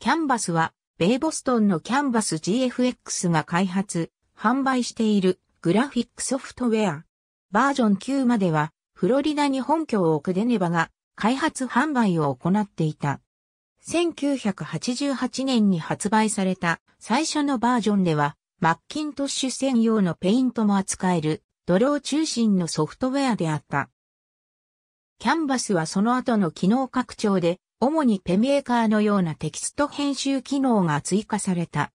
キャンバスは、米ボストンのキャンバス GFX が開発、販売しているグラフィックソフトウェア。バージョン9までは、フロリダに本拠を置くデネバが開発販売を行っていた。1988年に発売された最初のバージョンでは、マッキントッシュ専用のペイントも扱える、ドロー中心のソフトウェアであった。キャンバスはその後の機能拡張で、主にペメーカーのようなテキスト編集機能が追加された。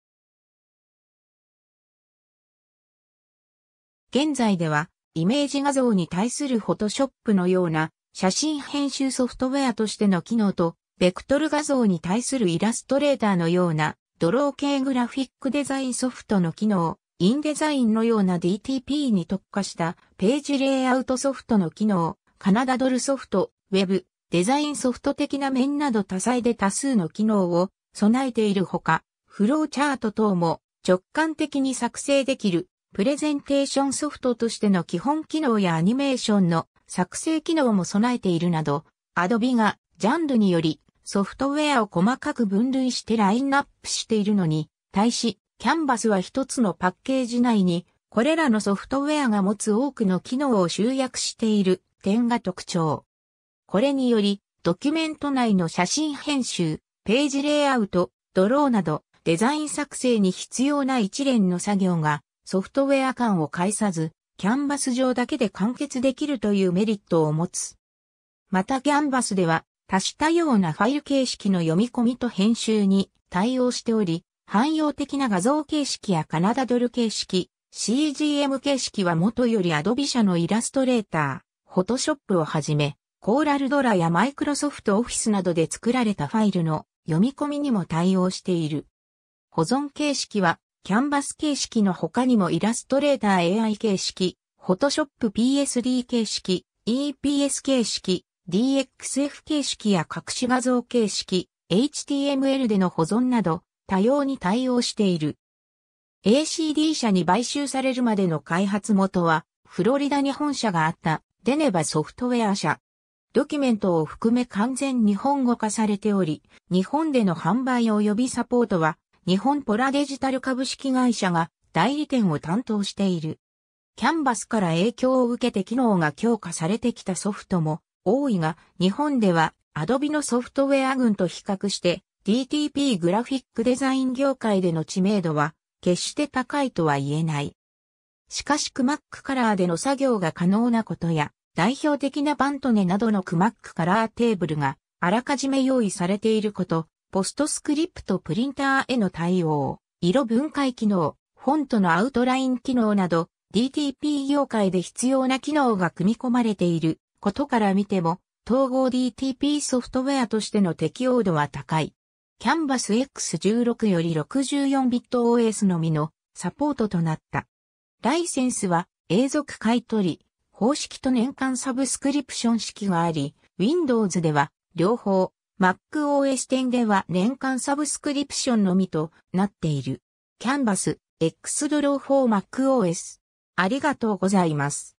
現在では、イメージ画像に対するフォトショップのような写真編集ソフトウェアとしての機能と、ベクトル画像に対するイラストレーターのようなドロー系グラフィックデザインソフトの機能、インデザインのような DTP に特化したページレイアウトソフトの機能、カナダドルソフト、ウェブ、デザインソフト的な面など多彩で多数の機能を備えているほか、フローチャート等も直感的に作成できるプレゼンテーションソフトとしての基本機能やアニメーションの作成機能も備えているなど、Adobe がジャンルによりソフトウェアを細かく分類してラインナップしているのに、対し、キャンバスは一つのパッケージ内に、これらのソフトウェアが持つ多くの機能を集約している点が特徴。これにより、ドキュメント内の写真編集、ページレイアウト、ドローなど、デザイン作成に必要な一連の作業が、ソフトウェア間を介さず、キャンバス上だけで完結できるというメリットを持つ。またキャンバスでは、多種多様なファイル形式の読み込みと編集に対応しており、汎用的な画像形式やカナダドル形式、CGM 形式は元より Adobe 社のイラストレーター、フォトショップをはじめ、コーラルドラやマイクロソフトオフィスなどで作られたファイルの読み込みにも対応している。保存形式は、キャンバス形式の他にもイラストレーター AI 形式、フォトショップ PSD 形式、EPS 形式、DXF 形式や隠し画像形式、HTML での保存など、多様に対応している。ACD 社に買収されるまでの開発元は、フロリダに本社があった、デネバソフトウェア社。ドキュメントを含め完全日本語化されており、日本での販売及びサポートは、日本ポラデジタル株式会社が代理店を担当している。キャンバスから影響を受けて機能が強化されてきたソフトも多いが、日本では Adobe のソフトウェア群と比較して DTP グラフィックデザイン業界での知名度は決して高いとは言えない。しかしクマックカラーでの作業が可能なことや、代表的なバントネなどのクマックカラーテーブルがあらかじめ用意されていること、ポストスクリプトプリンターへの対応、色分解機能、フォントのアウトライン機能など、DTP 業界で必要な機能が組み込まれていることから見ても、統合 DTP ソフトウェアとしての適応度は高い。キャンバス X16 より 64bit OS のみのサポートとなった。ライセンスは永続買取、方式と年間サブスクリプション式があり、Windows では両方、MacOS 10では年間サブスクリプションのみとなっている。キャンバス、X ドロー for MacOS。ありがとうございます。